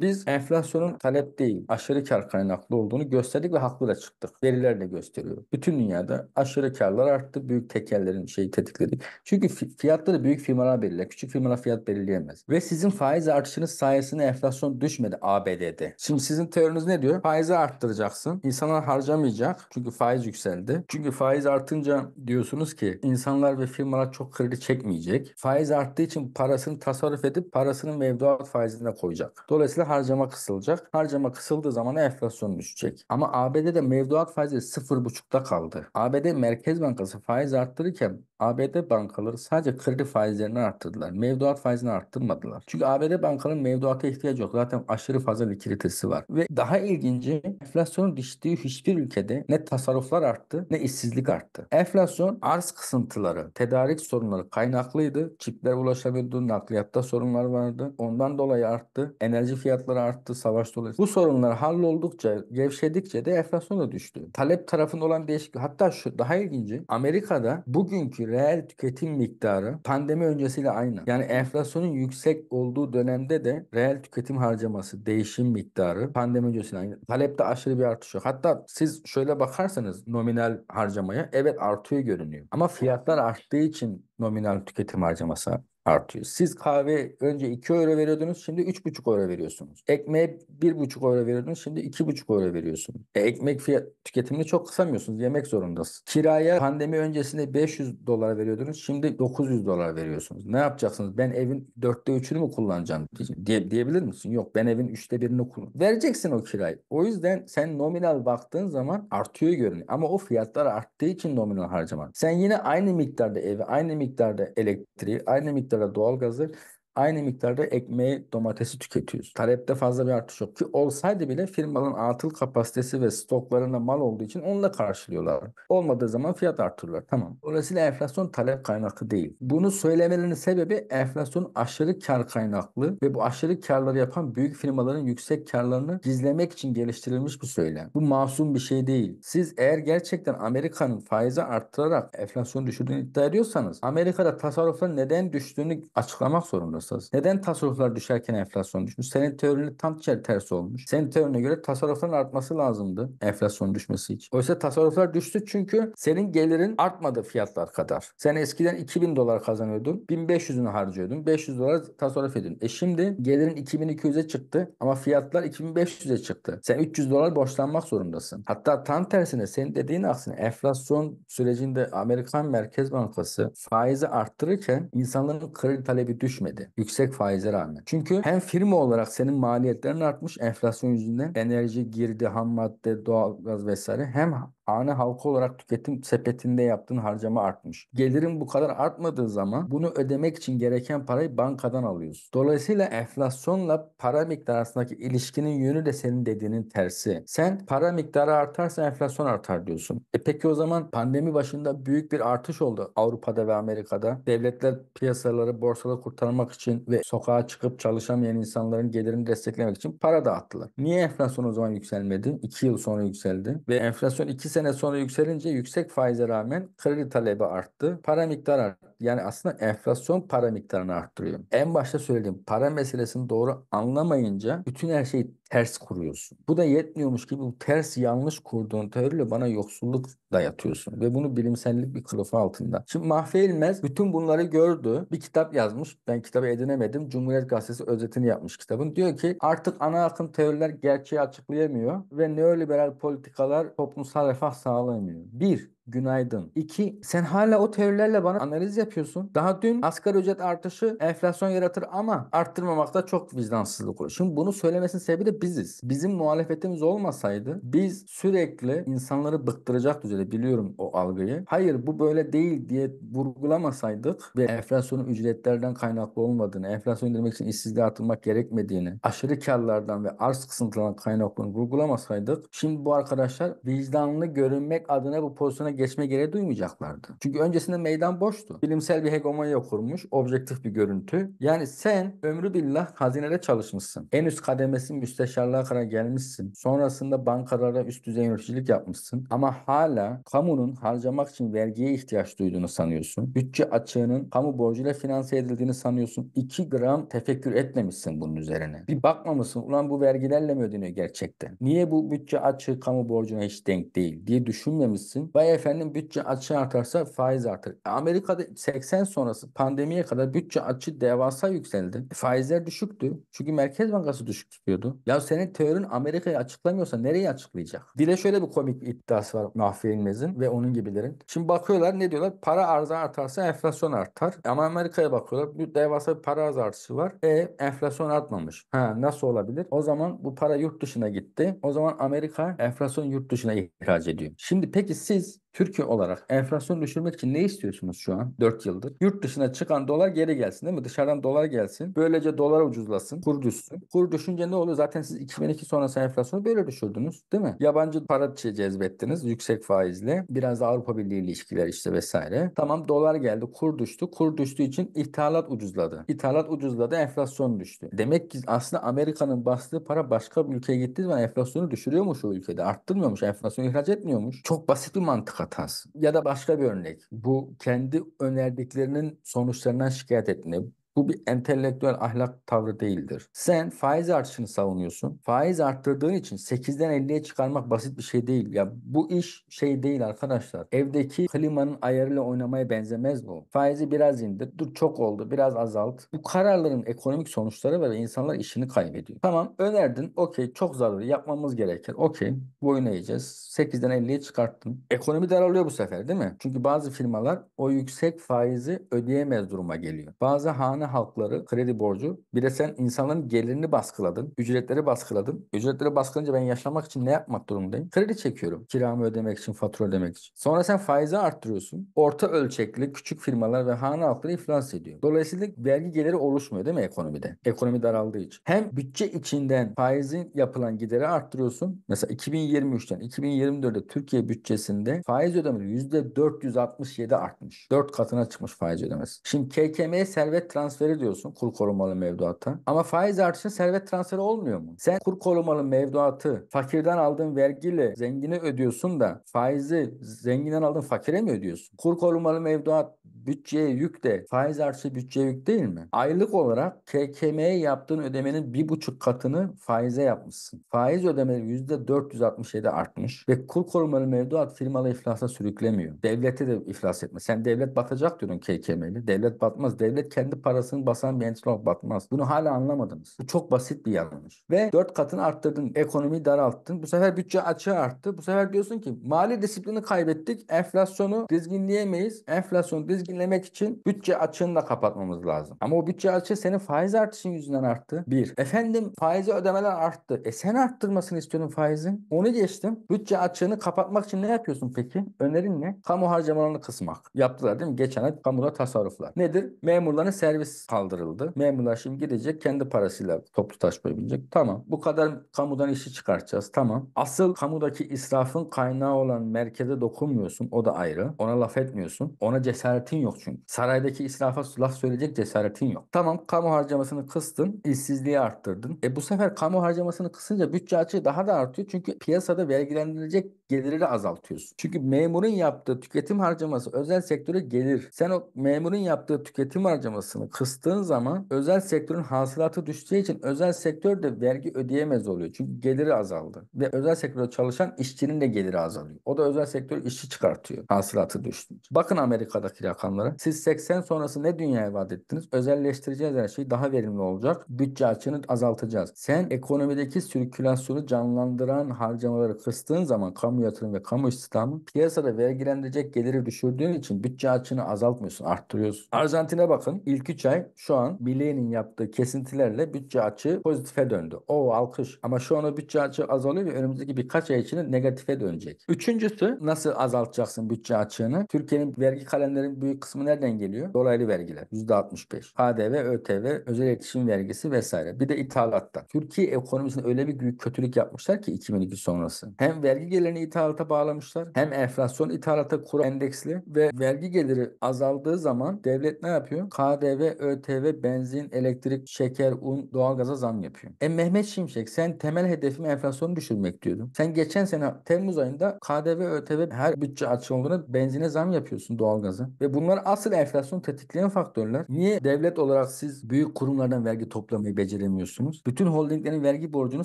biz enflasyonun talep değil aşırı kar kaynaklı olduğunu gösterdik ve haklı da çıktık. Veriler de gösteriyor. Bütün dünyada aşırı karlar arttı. Büyük tekerlerin şeyi tetikledik. Çünkü fiyatları büyük firmalar belirler. Küçük firmalar fiyat belirleyemez. Ve sizin faiz artışınız sayesinde enflasyon düşmedi ABD'de. Şimdi sizin teoriniz ne diyor? Faizi arttıracaksın. İnsanlar harcamayacak. Çünkü faiz yükseldi. Çünkü faiz artınca diyorsunuz ki insanlar ve firmalar çok kredi çekmeyecek. Faiz arttığı için parasını tasarruf edip parasının mevduat faizine koyacak. Dolayısıyla harcama kısılacak. Harcama kısıldığı zaman enflasyon düşecek. Ama ABD'de mevduat faizi 0,5'ta kaldı. ABD Merkez Bankası faiz arttırırken ABD bankaları sadece kredi faizlerini arttırdılar. Mevduat faizini arttırmadılar. Çünkü ABD bankaların mevduata ihtiyacı yok. Zaten aşırı fazla likiditesi var. Ve daha ilginci enflasyonun düştüğü hiçbir ülkede ne tasarruflar arttı ne işsizlik arttı. Enflasyon arz kısıntıları, tedarik sorunları kaynaklıydı. Çipler ulaşabildi, nakliyatta sorunlar vardı. Ondan dolayı arttı. Enerji fiyatları arttı savaş dolayısıyla. Bu sorunlar halloldukça, gevşedikçe de enflasyon da düştü. Talep tarafında olan değişiklik. Hatta şu daha ilginci. Amerika'da bugünkü reel tüketim miktarı pandemi öncesiyle aynı. Yani enflasyonun yüksek olduğu dönemde de reel tüketim harcaması, değişim miktarı pandemi öncesiyle aynı. Talepte aşırı bir artış yok. Hatta siz şöyle bakarsanız nominal harcamaya evet artıyor görünüyor. Ama fiyatlar arttığı için nominal tüketim harcaması artıyor. Siz kahve önce 2 euro veriyordunuz şimdi 3,5 euro veriyorsunuz. Ekmeğe 1,5 euro veriyordunuz şimdi 2,5 euro veriyorsunuz. E, ekmek fiyat tüketimini çok kısamıyorsunuz yemek zorundasınız. Kiraya pandemi öncesinde 500 dolar veriyordunuz şimdi 900 dolar veriyorsunuz. Ne yapacaksınız ben evin 4'te 3'ünü mü kullanacağım diye, diyebilir misin? Yok ben evin 3'te 1'ini kullan. Vereceksin o kirayı. O yüzden sen nominal baktığın zaman artıyor görünüyor. Ama o fiyatlar arttığı için nominal harcaman. Sen yine aynı miktarda evi, aynı miktarda elektriği, aynı miktarda intelectual, quer dizer, aynı miktarda ekmeği, domatesi tüketiyoruz. Talepte fazla bir artış yok ki olsaydı bile firmaların atıl kapasitesi ve stoklarına mal olduğu için onunla karşılıyorlar. Olmadığı zaman fiyat artırırlar. Tamam. Dolayısıyla enflasyon talep kaynaklı değil. Bunu söylemelerinin sebebi enflasyon aşırı kar kaynaklı ve bu aşırı karları yapan büyük firmaların yüksek karlarını gizlemek için geliştirilmiş bir söylem. Bu masum bir şey değil. Siz eğer gerçekten Amerika'nın faizi arttırarak enflasyonu düşürdüğünü iddia ediyorsanız Amerika'da tasarrufların neden düştüğünü açıklamak zorundasınız hassas. Neden tasarruflar düşerken enflasyon düşmüş? Senin teorinin tam tersi olmuş. Senin teorine göre tasarrufların artması lazımdı enflasyon düşmesi için. Oysa tasarruflar düştü çünkü senin gelirin artmadı fiyatlar kadar. Sen eskiden 2000 dolar kazanıyordun. 1500'ünü harcıyordun. 500 dolar tasarruf ediyordun. E şimdi gelirin 2200'e çıktı ama fiyatlar 2500'e çıktı. Sen 300 dolar borçlanmak zorundasın. Hatta tam tersine senin dediğin aksine enflasyon sürecinde Amerikan Merkez Bankası faizi arttırırken insanların kredi talebi düşmedi. Yüksek faize rağmen. Çünkü hem firma olarak senin maliyetlerin artmış enflasyon yüzünden enerji girdi, ham madde, doğalgaz vesaire hem ana halka olarak tüketim sepetinde yaptığın harcama artmış. Gelirin bu kadar artmadığı zaman bunu ödemek için gereken parayı bankadan alıyoruz. Dolayısıyla enflasyonla para miktarı arasındaki ilişkinin yönü de senin dediğinin tersi. Sen para miktarı artarsa enflasyon artar diyorsun. E peki o zaman pandemi başında büyük bir artış oldu Avrupa'da ve Amerika'da. Devletler piyasaları borsaları kurtarmak için ve sokağa çıkıp çalışamayan insanların gelirini desteklemek için para dağıttılar. Niye enflasyon o zaman yükselmedi? 2 yıl sonra yükseldi ve enflasyon 2 sene sonra yükselince yüksek faize rağmen kredi talebi arttı. Para miktarı arttı yani aslında enflasyon para miktarını arttırıyor. En başta söylediğim para meselesini doğru anlamayınca bütün her şeyi ters kuruyorsun. Bu da yetmiyormuş gibi bu ters yanlış kurduğun teoriyle bana yoksulluk dayatıyorsun ve bunu bilimsellik bir kılıfı altında. Şimdi Mahfi İlmez bütün bunları gördü. Bir kitap yazmış. Ben kitabı edinemedim. Cumhuriyet Gazetesi özetini yapmış kitabın. Diyor ki artık ana akım teoriler gerçeği açıklayamıyor ve neoliberal politikalar toplumsal refah sağlayamıyor. Bir, Günaydın. 2. Sen hala o teorilerle bana analiz yapıyorsun. Daha dün asgari ücret artışı enflasyon yaratır ama arttırmamakta çok vicdansızlık olur. Şimdi bunu söylemesinin sebebi de biziz. Bizim muhalefetimiz olmasaydı biz sürekli insanları bıktıracak düzeyde biliyorum o algıyı. Hayır bu böyle değil diye vurgulamasaydık ve enflasyonun ücretlerden kaynaklı olmadığını, enflasyon indirmek için işsizliğe atılmak gerekmediğini, aşırı karlardan ve arz kısıntılarından kaynaklı olduğunu vurgulamasaydık şimdi bu arkadaşlar vicdanlı görünmek adına bu pozisyona geçme gereği duymayacaklardı. Çünkü öncesinde meydan boştu. Bilimsel bir hegemonya kurmuş, objektif bir görüntü. Yani sen ömrü billah hazinede çalışmışsın. En üst kademesin müsteşarlığa kadar gelmişsin. Sonrasında bankalara üst düzey yöneticilik yapmışsın. Ama hala kamunun harcamak için vergiye ihtiyaç duyduğunu sanıyorsun. Bütçe açığının kamu borcuyla finanse edildiğini sanıyorsun. 2 gram tefekkür etmemişsin bunun üzerine. Bir bakmamışsın ulan bu vergilerle mi ödeniyor gerçekten? Niye bu bütçe açığı kamu borcuna hiç denk değil diye düşünmemişsin. Baya efendim bütçe açığı artarsa faiz artar. Amerika'da 80 sonrası pandemiye kadar bütçe açığı devasa yükseldi. E, faizler düşüktü. Çünkü Merkez Bankası düşük tutuyordu. Ya senin teorin Amerika'yı açıklamıyorsa nereyi açıklayacak? Bir de şöyle bir komik bir iddiası var Mahfi İlmez'in ve onun gibilerin. Şimdi bakıyorlar ne diyorlar? Para arzı artarsa enflasyon artar. E, ama Amerika'ya bakıyorlar. Bir devasa bir para arzı artışı var. E enflasyon artmamış. Ha nasıl olabilir? O zaman bu para yurt dışına gitti. O zaman Amerika enflasyon yurt dışına ihraç ediyor. Şimdi peki siz Türkiye olarak enflasyonu düşürmek için ne istiyorsunuz şu an 4 yıldır? Yurt dışına çıkan dolar geri gelsin değil mi? Dışarıdan dolar gelsin. Böylece dolar ucuzlasın. Kur düşsün. Kur düşünce ne oluyor? Zaten siz 2002 sonrası enflasyonu böyle düşürdünüz değil mi? Yabancı para cezbettiniz yüksek faizle. Biraz da Avrupa Birliği ilişkiler işte vesaire. Tamam dolar geldi. Kur düştü. Kur düştüğü için ithalat ucuzladı. İthalat ucuzladı. Enflasyon düştü. Demek ki aslında Amerika'nın bastığı para başka bir ülkeye gittiği zaman enflasyonu düşürüyormuş o ülkede. Arttırmıyormuş. Enflasyonu ihraç etmiyormuş. Çok basit bir mantık hatası. Ya da başka bir örnek. Bu kendi önerdiklerinin sonuçlarından şikayet etme. Bu bir entelektüel ahlak tavrı değildir. Sen faiz artışını savunuyorsun. Faiz arttırdığın için 8'den 50'ye çıkarmak basit bir şey değil. Ya bu iş şey değil arkadaşlar. Evdeki klimanın ayarıyla oynamaya benzemez bu. Faizi biraz indir. Dur çok oldu. Biraz azalt. Bu kararların ekonomik sonuçları var ve insanlar işini kaybediyor. Tamam önerdin. Okey çok zaruri. Yapmamız gerekir. Okey. Boyun eğeceğiz. 8'den 50'ye çıkarttım. Ekonomi daralıyor bu sefer değil mi? Çünkü bazı firmalar o yüksek faizi ödeyemez duruma geliyor. Bazı hane hane halkları kredi borcu. Bir de sen insanların gelirini baskıladın. Ücretleri baskıladın. Ücretleri baskılınca ben yaşamak için ne yapmak durumundayım? Kredi çekiyorum. Kiramı ödemek için, fatura ödemek için. Sonra sen faizi arttırıyorsun. Orta ölçekli küçük firmalar ve hane halkları iflas ediyor. Dolayısıyla vergi geliri oluşmuyor değil mi ekonomide? Ekonomi daraldığı için. Hem bütçe içinden faizin yapılan gideri arttırıyorsun. Mesela 2023'ten 2024'de Türkiye bütçesinde faiz ödemeleri %467 artmış. 4 katına çıkmış faiz ödemesi. Şimdi KKM'ye servet transfer transferi diyorsun kur korumalı mevduatta. Ama faiz artışı servet transferi olmuyor mu? Sen kur korumalı mevduatı fakirden aldığın vergiyle zengine ödüyorsun da faizi zenginden aldığın fakire mi ödüyorsun? Kur korumalı mevduat bütçeye yük de faiz artışı bütçeye yük değil mi? Aylık olarak KKM'ye yaptığın ödemenin bir buçuk katını faize yapmışsın. Faiz ödemeleri yüzde 467 artmış ve kur korumalı mevduat firmalı iflasa sürüklemiyor. Devlete de iflas etme. Sen devlet batacak diyorsun KKM'li. Devlet batmaz. Devlet kendi parasını basan bir enstrüman batmaz. Bunu hala anlamadınız. Bu çok basit bir yanlış. Ve dört katını arttırdın. Ekonomiyi daralttın. Bu sefer bütçe açığı arttı. Bu sefer diyorsun ki mali disiplini kaybettik. Enflasyonu dizginleyemeyiz. Enflasyon dizgin etkilemek için bütçe açığını da kapatmamız lazım. Ama o bütçe açığı senin faiz artışın yüzünden arttı. Bir. Efendim faizi ödemeler arttı. E sen arttırmasını istiyordun faizin. Onu geçtim. Bütçe açığını kapatmak için ne yapıyorsun peki? Önerin ne? Kamu harcamalarını kısmak. Yaptılar değil mi? Geçen ay kamuda tasarruflar. Nedir? Memurların servis kaldırıldı. Memurlar şimdi gidecek kendi parasıyla toplu taşıma binecek. Tamam. Bu kadar kamudan işi çıkartacağız. Tamam. Asıl kamudaki israfın kaynağı olan merkeze dokunmuyorsun. O da ayrı. Ona laf etmiyorsun. Ona cesaretin yok çünkü. Saraydaki israfa laf söyleyecek cesaretin yok. Tamam kamu harcamasını kıstın, işsizliği arttırdın. E bu sefer kamu harcamasını kısınca bütçe açığı daha da artıyor. Çünkü piyasada vergilendirilecek gelirleri azaltıyorsun. Çünkü memurun yaptığı tüketim harcaması özel sektöre gelir. Sen o memurun yaptığı tüketim harcamasını kıstığın zaman özel sektörün hasılatı düşeceği için özel sektör de vergi ödeyemez oluyor. Çünkü geliri azaldı. Ve özel sektörde çalışan işçinin de geliri azalıyor. O da özel sektör işçi çıkartıyor. Hasılatı düştü. Bakın Amerika'daki rakamlara. Siz 80 sonrası ne dünyaya vaat ettiniz? Özelleştireceğiz her şey Daha verimli olacak. Bütçe açığını azaltacağız. Sen ekonomideki sirkülasyonu canlandıran harcamaları kıstığın zaman kamu yatırım ve kamu istihdamı piyasada vergilendirecek geliri düşürdüğün için bütçe açını azaltmıyorsun, arttırıyorsun. Arjantin'e bakın. ilk 3 ay şu an bileğinin yaptığı kesintilerle bütçe açığı pozitife döndü. O alkış. Ama şu an o bütçe açığı azalıyor ve önümüzdeki birkaç ay içinde negatife dönecek. Üçüncüsü nasıl azaltacaksın bütçe açığını? Türkiye'nin vergi kalemlerinin büyük kısmı nereden geliyor? Dolaylı vergiler. %65. KDV, ÖTV, özel iletişim vergisi vesaire. Bir de ithalatta. Türkiye ekonomisine öyle bir büyük kötülük yapmışlar ki 2002 sonrası. Hem vergi gelirini ithalata bağlamışlar hem enflasyon ithalata kuru endeksli ve vergi geliri azaldığı zaman devlet ne yapıyor? KDV, ÖTV, benzin, elektrik, şeker, un, doğalgaza zam yapıyor. E Mehmet Şimşek sen temel hedefim enflasyonu düşürmek diyordun. Sen geçen sene Temmuz ayında KDV, ÖTV her bütçe açığı olduğunda benzine zam yapıyorsun doğalgaza. Ve bunlar asıl enflasyon tetikleyen faktörler. Niye devlet olarak siz büyük kurumlardan vergi toplamayı beceremiyorsunuz? Bütün holdinglerin vergi borcunu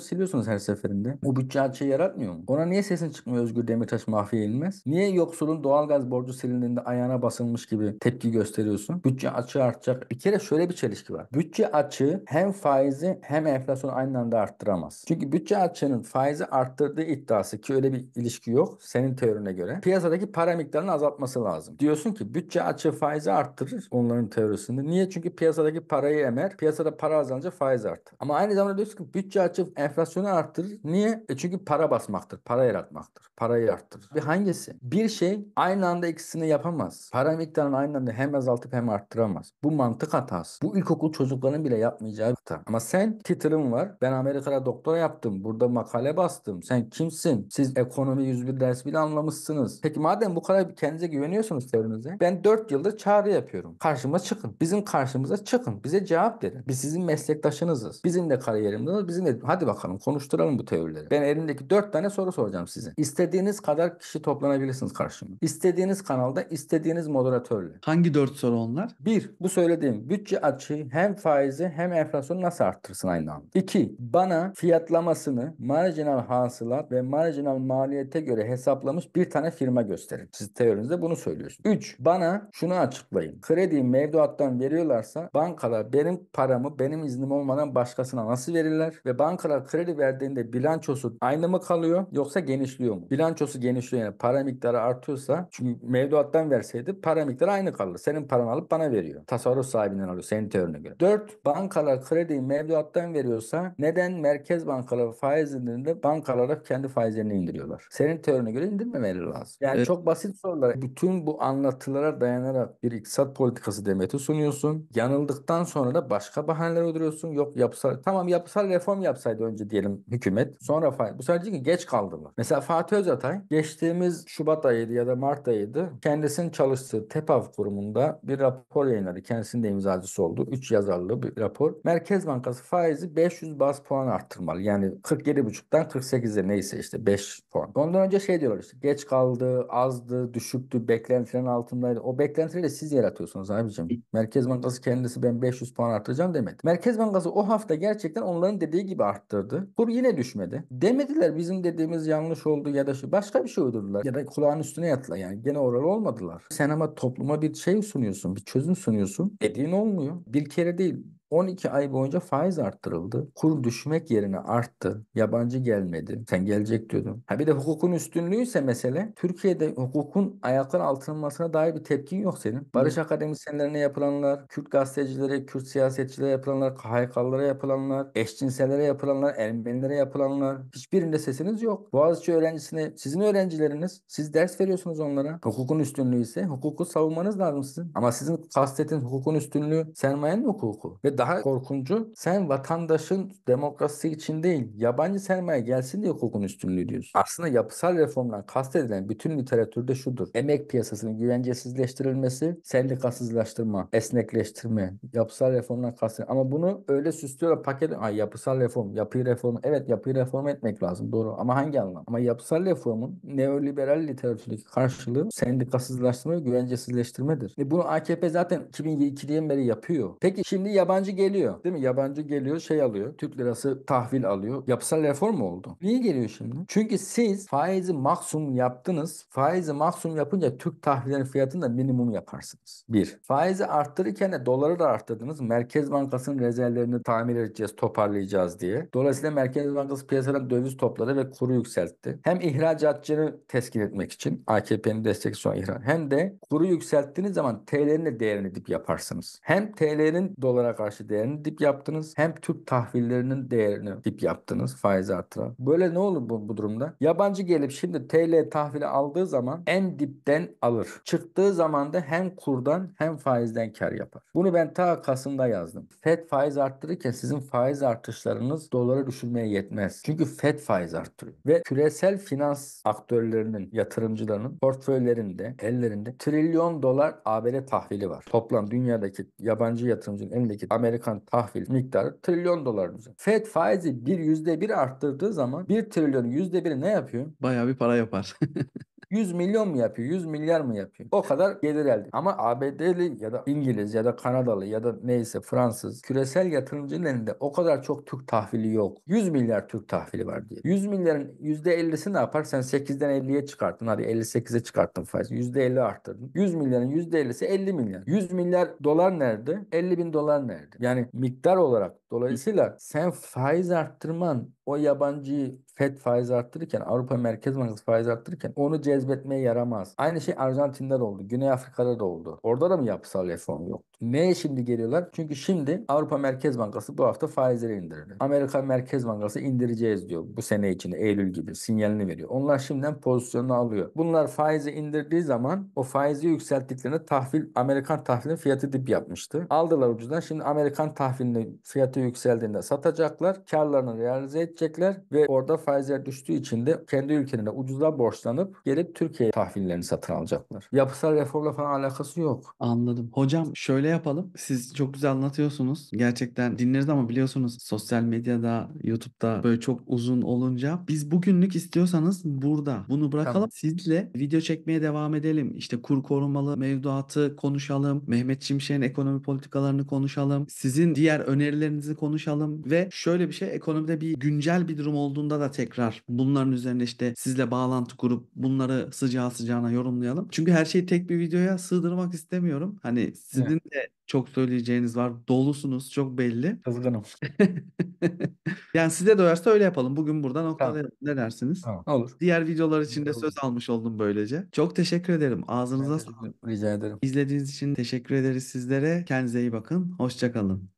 siliyorsunuz her seferinde. O bütçe açığı yaratmıyor mu? Ona niye sesin çıkmıyor? etmiyor Özgür Demirtaş Mahfiye inmez. Niye yoksulun doğalgaz borcu silindiğinde ayağına basılmış gibi tepki gösteriyorsun? Bütçe açığı artacak. Bir kere şöyle bir çelişki var. Bütçe açığı hem faizi hem enflasyonu aynı anda arttıramaz. Çünkü bütçe açığının faizi arttırdığı iddiası ki öyle bir ilişki yok senin teorine göre. Piyasadaki para miktarını azaltması lazım. Diyorsun ki bütçe açığı faizi arttırır onların teorisinde. Niye? Çünkü piyasadaki parayı emer. Piyasada para azalınca faiz artar. Ama aynı zamanda diyorsun ki bütçe açığı enflasyonu arttırır. Niye? E çünkü para basmaktır. Para yaratmaktır arttır, parayı arttır. Bir hangisi? Bir şey aynı anda ikisini yapamaz. Para miktarını aynı anda hem azaltıp hem arttıramaz. Bu mantık hatası. Bu ilkokul çocuklarının bile yapmayacağı hata. Ama sen titrim var. Ben Amerika'da doktora yaptım. Burada makale bastım. Sen kimsin? Siz ekonomi 101 ders bile anlamışsınız. Peki madem bu kadar kendinize güveniyorsunuz çevrenize. Ben 4 yıldır çağrı yapıyorum. Karşıma çıkın. Bizim karşımıza çıkın. Bize cevap verin. Biz sizin meslektaşınızız. Bizim de kariyerimiz var. bizim de hadi bakalım konuşturalım bu teorileri. Ben elimdeki 4 tane soru soracağım size. İstediğiniz kadar kişi toplanabilirsiniz karşıma. İstediğiniz kanalda, istediğiniz moderatörle. Hangi dört soru onlar? Bir, bu söylediğim bütçe açığı hem faizi hem enflasyonu nasıl arttırsın aynı anda? İki, bana fiyatlamasını marjinal hasılat ve marjinal maliyete göre hesaplamış bir tane firma gösterin. Siz teorinizde bunu söylüyorsunuz. Üç, bana şunu açıklayın. Kredi mevduattan veriyorlarsa bankalar benim paramı benim iznim olmadan başkasına nasıl verirler? Ve bankalar kredi verdiğinde bilançosu aynı mı kalıyor yoksa genişliyor mu? Bunun bilançosu genişliyor yani para miktarı artıyorsa çünkü mevduattan verseydi para miktarı aynı kalır. Senin paranı alıp bana veriyor. Tasarruf sahibinden alıyor senin teorine göre. 4. Bankalar krediyi mevduattan veriyorsa neden merkez bankaları faiz indirimde bankalara kendi faizlerini indiriyorlar? Senin teorine göre indirmemeleri lazım. Yani evet. çok basit sorular. Bütün bu anlatılara dayanarak bir iktisat politikası demeti sunuyorsun. Yanıldıktan sonra da başka bahaneler uyduruyorsun. Yok yapısal tamam yapısal reform yapsaydı önce diyelim hükümet. Sonra faiz. Bu sadece ki geç mı? Mesela Fatih Fuat Özatay geçtiğimiz Şubat ayıydı ya da Mart ayıydı. Kendisinin çalıştığı TEPAV kurumunda bir rapor yayınladı. Kendisinin de imzacısı oldu. 3 yazarlı bir rapor. Merkez Bankası faizi 500 bas puan arttırmalı. Yani 47,5'tan 48'e neyse işte 5 puan. Ondan önce şey diyorlar işte geç kaldı, azdı, düşüktü, beklentilerin altındaydı. O beklentileri de siz yaratıyorsunuz abicim. Merkez Bankası kendisi ben 500 puan arttıracağım demedi. Merkez Bankası o hafta gerçekten onların dediği gibi arttırdı. Kur yine düşmedi. Demediler bizim dediğimiz yanlış oldu, ya da şu başka bir şey uydurdular ya da kulağın üstüne yatla yani gene oral olmadılar. Sen ama topluma bir şey sunuyorsun, bir çözüm sunuyorsun. Dediğin olmuyor. Bir kere değil, 12 ay boyunca faiz arttırıldı. Kur düşmek yerine arttı. Yabancı gelmedi. Sen gelecek diyordun. Ha bir de hukukun üstünlüğüyse mesele Türkiye'de hukukun ayaklar altınmasına dair bir tepkin yok senin. Barış Hı. akademisyenlerine yapılanlar, Kürt gazetecilere, Kürt siyasetçilere yapılanlar, KHK'lara yapılanlar, eşcinselere yapılanlar, Ermenilere yapılanlar. Hiçbirinde sesiniz yok. Boğaziçi öğrencisine sizin öğrencileriniz, siz ders veriyorsunuz onlara. Hukukun üstünlüğü ise hukuku savunmanız lazım sizin. Ama sizin kastetin hukukun üstünlüğü sermayenin hukuku. Ve daha korkuncu sen vatandaşın demokrasi için değil yabancı sermaye gelsin diye hukukun üstünlüğü diyorsun. Aslında yapısal reformdan kastedilen bütün literatürde şudur. Emek piyasasının güvencesizleştirilmesi, sendikasızlaştırma, esnekleştirme, yapısal reformdan kastedilen. Ama bunu öyle süslüyorlar paket. Ay yapısal reform, yapı reform. Evet yapı reform etmek lazım doğru ama hangi anlam? Ama yapısal reformun neoliberal literatürdeki karşılığı sendikasızlaştırma ve güvencesizleştirmedir. E bunu AKP zaten 2002'den beri yapıyor. Peki şimdi yabancı yabancı geliyor değil mi? Yabancı geliyor şey alıyor. Türk lirası tahvil alıyor. Yapısal reform mu oldu? Niye geliyor şimdi? Çünkü siz faizi maksimum yaptınız. Faizi maksimum yapınca Türk tahvillerin fiyatını da minimum yaparsınız. Bir. Faizi arttırırken de doları da arttırdınız. Merkez Bankası'nın rezervlerini tamir edeceğiz, toparlayacağız diye. Dolayısıyla Merkez Bankası piyasadan döviz topladı ve kuru yükseltti. Hem ihracatçını teskin etmek için AKP'nin destek son ihraç hem de kuru yükselttiğiniz zaman TL'nin de değerini dip yaparsınız. Hem TL'nin dolara karşı karşı değerini dip yaptınız. Hem Türk tahvillerinin değerini dip yaptınız faiz artıra. Böyle ne olur bu, bu durumda? Yabancı gelip şimdi TL tahvili aldığı zaman en dipten alır. Çıktığı zaman da hem kurdan hem faizden kar yapar. Bunu ben ta Kasım'da yazdım. FED faiz arttırırken sizin faiz artışlarınız dolara düşürmeye yetmez. Çünkü FED faiz arttırıyor. Ve küresel finans aktörlerinin, yatırımcılarının portföylerinde, ellerinde trilyon dolar ABD tahvili var. Toplam dünyadaki yabancı yatırımcının elindeki Amerika Amerikan tahvil miktarı trilyon dolar düzen. Fed faizi bir yüzde bir arttırdığı zaman bir trilyon yüzde biri ne yapıyor? Bayağı bir para yapar. 100 milyon mu yapıyor? 100 milyar mı yapıyor? O kadar gelir elde. Ama ABD'li ya da İngiliz ya da Kanadalı ya da neyse Fransız küresel yatırımcının elinde o kadar çok Türk tahvili yok. 100 milyar Türk tahvili var diye. 100 milyarın %50'si ne yapar? Sen 8'den 50'ye çıkarttın. Hadi 58'e çıkarttın faiz. %50 arttırdın. 100 milyarın %50'si 50 milyar. 100 milyar dolar nerede? 50 bin dolar nerede? Yani miktar olarak dolayısıyla sen faiz arttırman o yabancıyı FED faiz arttırırken, Avrupa Merkez Bankası faiz arttırırken onu cezbetmeye yaramaz. Aynı şey Arjantin'de de oldu. Güney Afrika'da da oldu. Orada da mı yapısal reform yok? Neye şimdi geliyorlar? Çünkü şimdi Avrupa Merkez Bankası bu hafta faizleri indirdi. Amerika Merkez Bankası indireceğiz diyor bu sene içinde Eylül gibi sinyalini veriyor. Onlar şimdiden pozisyonunu alıyor. Bunlar faizi indirdiği zaman o faizi yükselttiklerinde tahvil Amerikan tahvilinin fiyatı dip yapmıştı. Aldılar ucuzdan şimdi Amerikan tahvilinin fiyatı yükseldiğinde satacaklar. Karlarını realize edecekler ve orada faizler düştüğü için de kendi ülkelerine ucuza borçlanıp gelip Türkiye tahvillerini satın alacaklar. Yapısal reformla falan alakası yok. Anladım. Hocam şöyle şöyle yapalım. Siz çok güzel anlatıyorsunuz. Gerçekten dinleriz ama biliyorsunuz sosyal medyada, YouTube'da böyle çok uzun olunca biz bugünlük istiyorsanız burada bunu bırakalım. Tamam. Sizle video çekmeye devam edelim. İşte kur korumalı mevduatı konuşalım. Mehmet Şimşek'in ekonomi politikalarını konuşalım. Sizin diğer önerilerinizi konuşalım ve şöyle bir şey ekonomide bir güncel bir durum olduğunda da tekrar bunların üzerine işte sizle bağlantı kurup bunları sıcağı sıcağına yorumlayalım. Çünkü her şeyi tek bir videoya sığdırmak istemiyorum. Hani sizin evet. de de çok söyleyeceğiniz var. Dolusunuz çok belli. Kızgınım. yani size doyarsa öyle yapalım. Bugün burada noktalayalım. Tamam. Ne dersiniz? Tamam. Olur. Diğer videolar için de söz almış oldum böylece. Çok teşekkür ederim. Ağzınıza sağlık. Rica ederim. İzlediğiniz için teşekkür ederiz sizlere. Kendinize iyi bakın. Hoşçakalın.